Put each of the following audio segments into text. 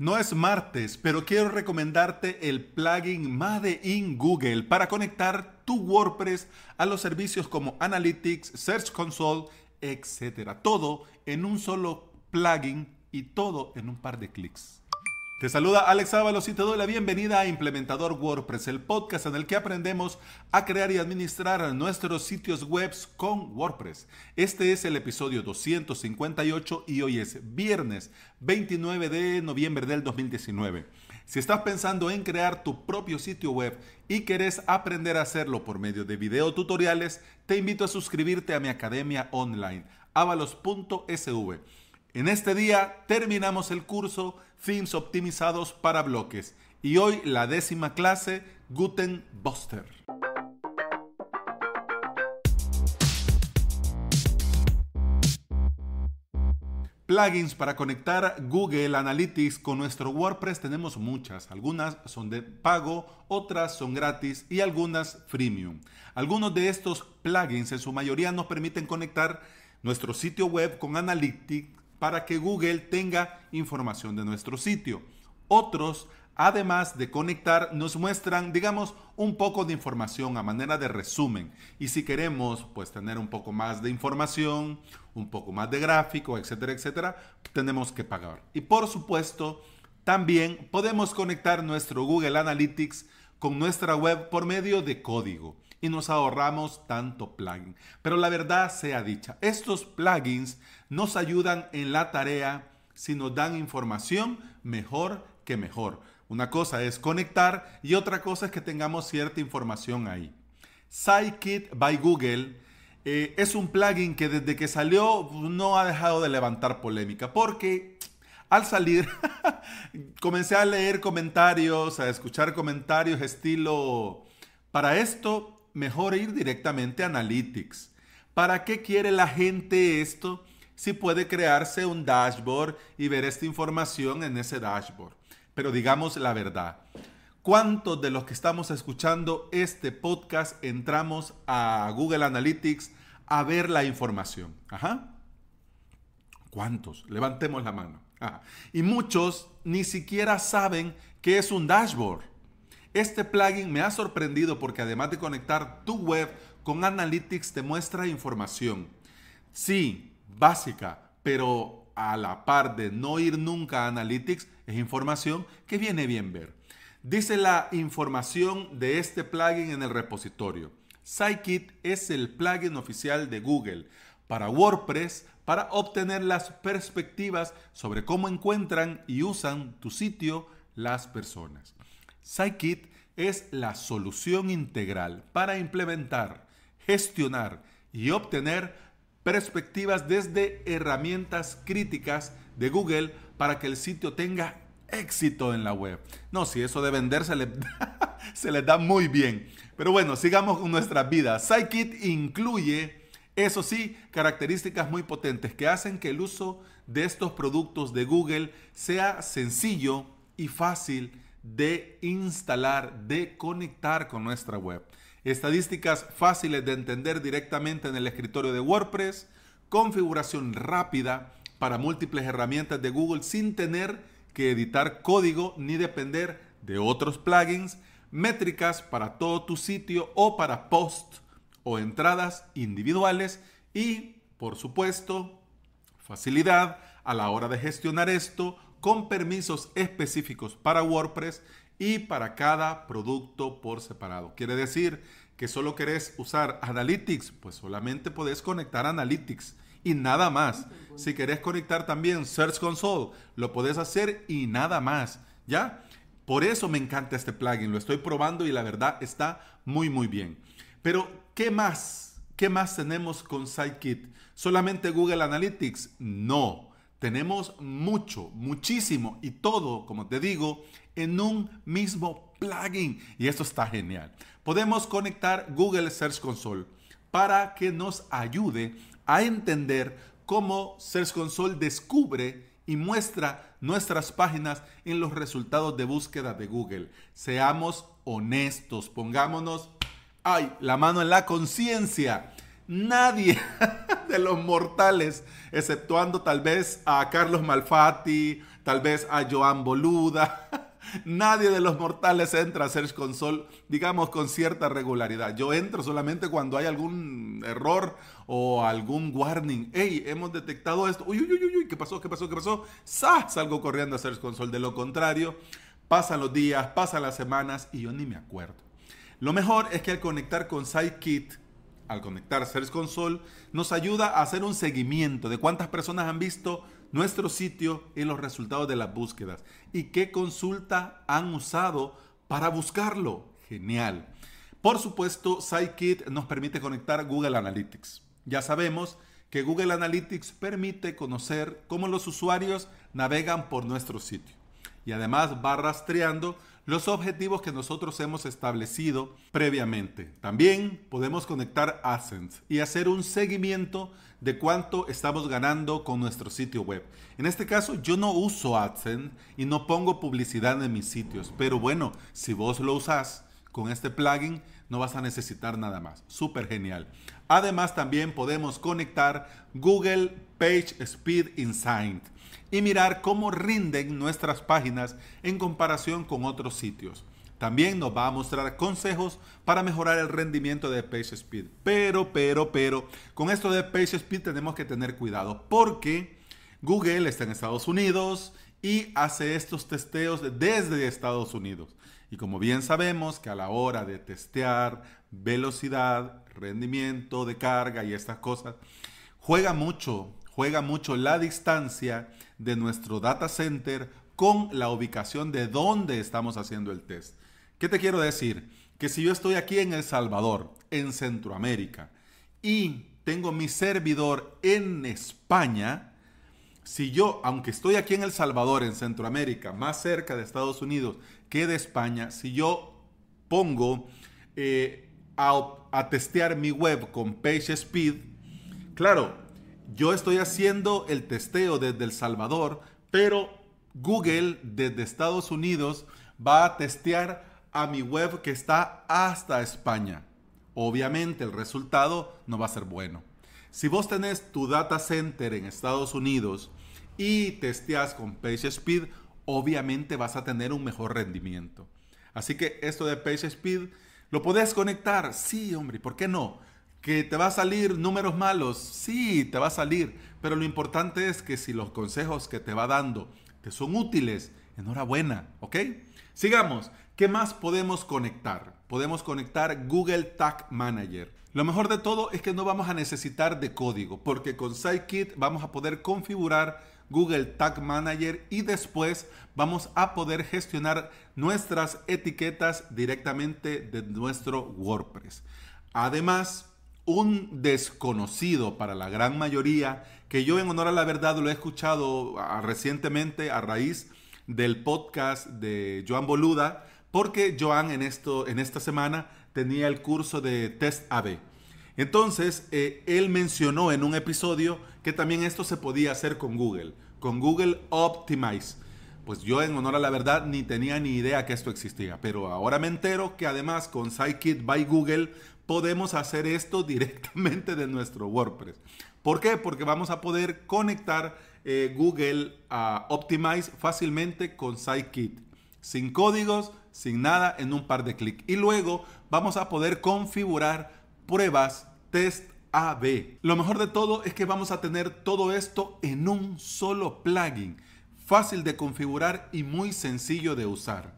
No es martes, pero quiero recomendarte el plugin Made in Google para conectar tu WordPress a los servicios como Analytics, Search Console, etc. Todo en un solo plugin y todo en un par de clics. Te saluda Alex Ábalos y te doy la bienvenida a Implementador WordPress, el podcast en el que aprendemos a crear y administrar nuestros sitios web con WordPress. Este es el episodio 258 y hoy es viernes 29 de noviembre del 2019. Si estás pensando en crear tu propio sitio web y querés aprender a hacerlo por medio de video tutoriales, te invito a suscribirte a mi academia online, avalos.sv en este día terminamos el curso Themes optimizados para bloques y hoy la décima clase Guten Buster. Plugins para conectar Google Analytics con nuestro WordPress tenemos muchas. Algunas son de pago, otras son gratis y algunas freemium. Algunos de estos plugins en su mayoría nos permiten conectar nuestro sitio web con Analytics para que Google tenga información de nuestro sitio. Otros, además de conectar, nos muestran, digamos, un poco de información a manera de resumen. Y si queremos, pues, tener un poco más de información, un poco más de gráfico, etcétera, etcétera, tenemos que pagar. Y por supuesto, también podemos conectar nuestro Google Analytics con nuestra web por medio de código y nos ahorramos tanto plugin. Pero la verdad sea dicha, estos plugins nos ayudan en la tarea si nos dan información mejor que mejor. Una cosa es conectar y otra cosa es que tengamos cierta información ahí. Scikit by Google eh, es un plugin que desde que salió pues, no ha dejado de levantar polémica porque al salir comencé a leer comentarios, a escuchar comentarios estilo, para esto mejor ir directamente a Analytics. ¿Para qué quiere la gente esto si puede crearse un dashboard y ver esta información en ese dashboard? Pero digamos la verdad, ¿cuántos de los que estamos escuchando este podcast entramos a Google Analytics a ver la información? ¿Cuántos? Levantemos la mano. Y muchos ni siquiera saben qué es un dashboard. Este plugin me ha sorprendido porque además de conectar tu web con Analytics te muestra información. Sí, básica, pero a la par de no ir nunca a Analytics es información que viene bien ver. Dice la información de este plugin en el repositorio. Scikit es el plugin oficial de Google para WordPress para obtener las perspectivas sobre cómo encuentran y usan tu sitio las personas. SciKit es la solución integral para implementar, gestionar y obtener perspectivas desde herramientas críticas de Google para que el sitio tenga éxito en la web. No, si eso de vender se le da, se da muy bien. Pero bueno, sigamos con nuestras vidas. SciKit incluye, eso sí, características muy potentes que hacen que el uso de estos productos de Google sea sencillo y fácil de instalar, de conectar con nuestra web. Estadísticas fáciles de entender directamente en el escritorio de WordPress, configuración rápida para múltiples herramientas de Google sin tener que editar código ni depender de otros plugins, métricas para todo tu sitio o para posts o entradas individuales y, por supuesto, facilidad a la hora de gestionar esto con permisos específicos para WordPress y para cada producto por separado. Quiere decir que solo querés usar Analytics, pues solamente podés conectar Analytics y nada más. Si querés conectar también Search Console, lo podés hacer y nada más. ¿Ya? Por eso me encanta este plugin, lo estoy probando y la verdad está muy muy bien. Pero, ¿qué más? ¿Qué más tenemos con SiteKit? ¿Solamente Google Analytics? No. Tenemos mucho, muchísimo y todo, como te digo, en un mismo plugin. Y esto está genial. Podemos conectar Google Search Console para que nos ayude a entender cómo Search Console descubre y muestra nuestras páginas en los resultados de búsqueda de Google. Seamos honestos, pongámonos, ay, la mano en la conciencia. Nadie. de los mortales, exceptuando tal vez a Carlos Malfatti, tal vez a Joan Boluda. Nadie de los mortales entra a Search Console, digamos, con cierta regularidad. Yo entro solamente cuando hay algún error o algún warning. Ey, hemos detectado esto. Uy, uy, uy, uy, ¿qué pasó? ¿Qué pasó? ¿Qué pasó? ¡Sah! Salgo corriendo a Search Console. De lo contrario, pasan los días, pasan las semanas y yo ni me acuerdo. Lo mejor es que al conectar con SiteKit al conectar Search Console, nos ayuda a hacer un seguimiento de cuántas personas han visto nuestro sitio y los resultados de las búsquedas y qué consulta han usado para buscarlo. Genial. Por supuesto, SiteKit nos permite conectar Google Analytics. Ya sabemos que Google Analytics permite conocer cómo los usuarios navegan por nuestro sitio y además va rastreando los objetivos que nosotros hemos establecido previamente. También podemos conectar AdSense y hacer un seguimiento de cuánto estamos ganando con nuestro sitio web. En este caso yo no uso AdSense y no pongo publicidad en mis sitios, pero bueno, si vos lo usás con este plugin no vas a necesitar nada más. Súper genial. Además también podemos conectar Google Page Speed Insight y mirar cómo rinden nuestras páginas en comparación con otros sitios. También nos va a mostrar consejos para mejorar el rendimiento de PageSpeed. Pero, pero, pero, con esto de PageSpeed tenemos que tener cuidado porque Google está en Estados Unidos y hace estos testeos desde Estados Unidos. Y como bien sabemos que a la hora de testear velocidad, rendimiento de carga y estas cosas, juega mucho juega mucho la distancia de nuestro data center con la ubicación de donde estamos haciendo el test. ¿Qué te quiero decir? Que si yo estoy aquí en El Salvador, en Centroamérica, y tengo mi servidor en España, si yo, aunque estoy aquí en El Salvador, en Centroamérica, más cerca de Estados Unidos que de España, si yo pongo eh, a testear mi web con PageSpeed, claro, yo estoy haciendo el testeo desde El Salvador, pero Google desde Estados Unidos va a testear a mi web que está hasta España. Obviamente el resultado no va a ser bueno. Si vos tenés tu data center en Estados Unidos y testeas con PageSpeed, obviamente vas a tener un mejor rendimiento. Así que esto de PageSpeed, ¿lo podés conectar? Sí, hombre, ¿por qué no? que te va a salir números malos, sí, te va a salir, pero lo importante es que si los consejos que te va dando te son útiles, enhorabuena, ¿ok? Sigamos, ¿qué más podemos conectar? Podemos conectar Google Tag Manager. Lo mejor de todo es que no vamos a necesitar de código, porque con SiteKit vamos a poder configurar Google Tag Manager y después vamos a poder gestionar nuestras etiquetas directamente de nuestro WordPress. Además, un desconocido para la gran mayoría, que yo en honor a la verdad lo he escuchado ah, recientemente a raíz del podcast de Joan Boluda, porque Joan en, esto, en esta semana tenía el curso de Test AB. Entonces, eh, él mencionó en un episodio que también esto se podía hacer con Google, con Google Optimize. Pues yo en honor a la verdad ni tenía ni idea que esto existía, pero ahora me entero que además con Scikit by Google podemos hacer esto directamente de nuestro WordPress. ¿Por qué? Porque vamos a poder conectar eh, Google a Optimize fácilmente con SiteKit. Sin códigos, sin nada, en un par de clics. Y luego vamos a poder configurar pruebas, test AB. Lo mejor de todo es que vamos a tener todo esto en un solo plugin. Fácil de configurar y muy sencillo de usar.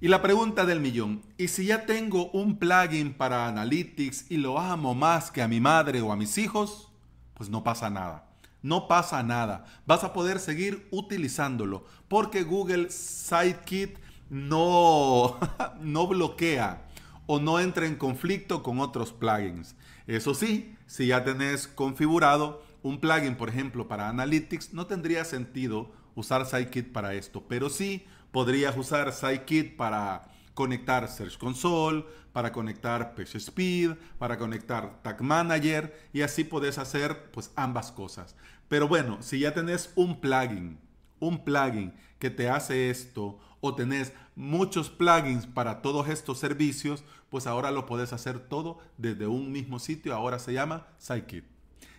Y la pregunta del millón, ¿y si ya tengo un plugin para Analytics y lo amo más que a mi madre o a mis hijos? Pues no pasa nada. No pasa nada. Vas a poder seguir utilizándolo porque Google Sidekit no, no bloquea o no entra en conflicto con otros plugins. Eso sí, si ya tenés configurado un plugin, por ejemplo, para Analytics, no tendría sentido usar Sidekit para esto, pero sí podrías usar Sidekit para conectar Search Console, para conectar PageSpeed, Speed, para conectar Tag Manager y así podés hacer pues ambas cosas. Pero bueno, si ya tenés un plugin, un plugin que te hace esto o tenés muchos plugins para todos estos servicios, pues ahora lo podés hacer todo desde un mismo sitio, ahora se llama Sidekit.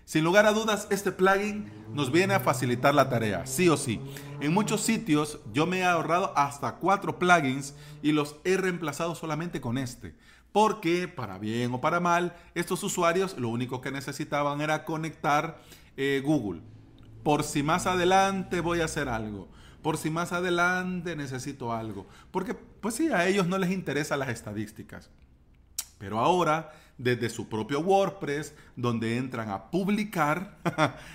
Sin lugar a dudas, este plugin nos viene a facilitar la tarea, sí o sí. En muchos sitios yo me he ahorrado hasta cuatro plugins y los he reemplazado solamente con este. Porque, para bien o para mal, estos usuarios lo único que necesitaban era conectar eh, Google. Por si más adelante voy a hacer algo. Por si más adelante necesito algo. Porque, pues sí, a ellos no les interesan las estadísticas. Pero ahora, desde su propio WordPress, donde entran a publicar,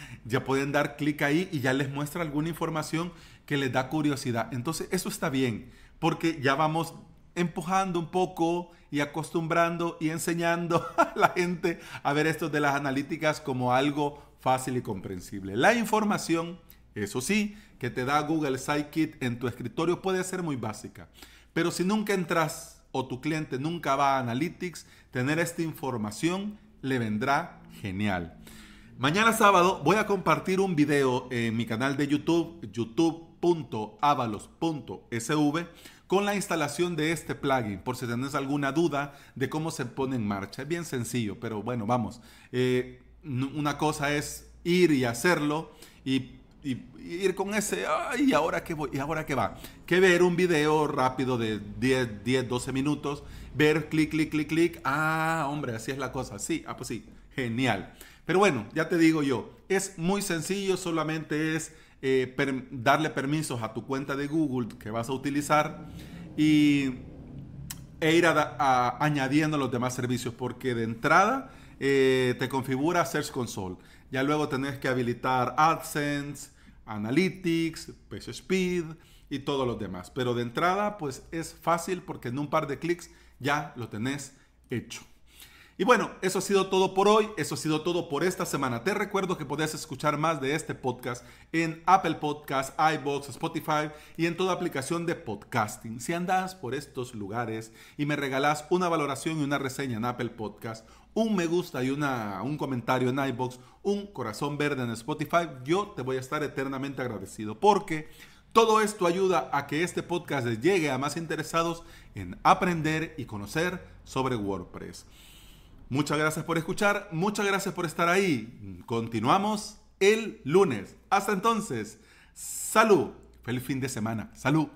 ya pueden dar clic ahí y ya les muestra alguna información que les da curiosidad. Entonces, eso está bien, porque ya vamos empujando un poco y acostumbrando y enseñando a la gente a ver esto de las analíticas como algo fácil y comprensible. La información, eso sí, que te da Google Kit en tu escritorio puede ser muy básica, pero si nunca entras o tu cliente nunca va a Analytics, tener esta información le vendrá genial. Mañana sábado voy a compartir un video en mi canal de YouTube, youtube.avalos.sv, con la instalación de este plugin, por si tenés alguna duda de cómo se pone en marcha. Es bien sencillo, pero bueno, vamos. Eh, una cosa es ir y hacerlo y y, ir con ese, ¿y ahora que voy? ¿Y ahora qué va? Que ver un video rápido de 10, 10, 12 minutos, ver clic, clic, clic, clic, ah, hombre, así es la cosa, sí, ah, pues sí, genial. Pero bueno, ya te digo yo, es muy sencillo, solamente es eh, darle permisos a tu cuenta de Google que vas a utilizar y, e ir añadiendo los demás servicios, porque de entrada eh, te configura Search Console ya luego tenés que habilitar AdSense, Analytics, PageSpeed y todos los demás. Pero de entrada, pues es fácil porque en un par de clics ya lo tenés hecho. Y bueno, eso ha sido todo por hoy, eso ha sido todo por esta semana. Te recuerdo que podés escuchar más de este podcast en Apple Podcasts, iBox, Spotify y en toda aplicación de podcasting. Si andás por estos lugares y me regalás una valoración y una reseña en Apple Podcasts un me gusta y una, un comentario en iBox, un corazón verde en Spotify, yo te voy a estar eternamente agradecido porque todo esto ayuda a que este podcast llegue a más interesados en aprender y conocer sobre WordPress. Muchas gracias por escuchar, muchas gracias por estar ahí. Continuamos el lunes. Hasta entonces, salud. Feliz fin de semana. Salud.